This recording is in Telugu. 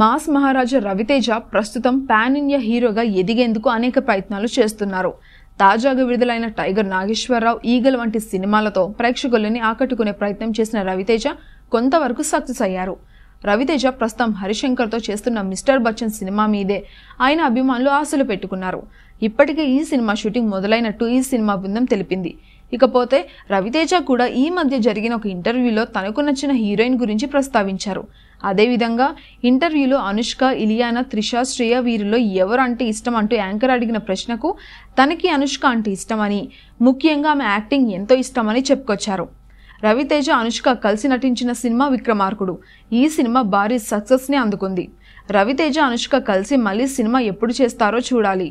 మాస్ మహారాజా రవితేజ ప్రస్తుతం పాన్ ఇండియా హీరోగా ఎదిగేందుకు అనేక ప్రయత్నాలు చేస్తున్నారు తాజాగా విడుదలైన టైగర్ నాగేశ్వరరావు ఈగల్ వంటి సినిమాలతో ప్రేక్షకులని ఆకట్టుకునే ప్రయత్నం చేసిన రవితేజ కొంతవరకు సక్సెస్ అయ్యారు రవితేజ ప్రస్తుతం హరిశంకర్తో చేస్తున్న మిస్టర్ బచ్చన్ సినిమా మీదే ఆయన అభిమానులు ఆశలు పెట్టుకున్నారు ఇప్పటికే ఈ సినిమా షూటింగ్ మొదలైనట్టు ఈ సినిమా బృందం తెలిపింది ఇకపోతే రవితేజ కూడా ఈ మధ్య జరిగిన ఒక ఇంటర్వ్యూలో తనకు నచ్చిన హీరోయిన్ గురించి ప్రస్తావించారు అదేవిధంగా ఇంటర్వ్యూలో అనుష్క ఇలియానా త్రిష శ్రేయ వీరిలో ఎవరు అంటే ఇష్టం అంటూ యాంకర్ అడిగిన ప్రశ్నకు తనకి అనుష్క అంటే ఇష్టమని ముఖ్యంగా ఆమె యాక్టింగ్ ఎంతో ఇష్టమని చెప్పుకొచ్చారు రవితేజ అనుష్క కలిసి నటించిన సినిమా విక్రమార్కుడు ఈ సినిమా భారీ సక్సెస్ని అందుకుంది రవితేజ అనుష్క కలిసి మళ్ళీ సినిమా ఎప్పుడు చేస్తారో చూడాలి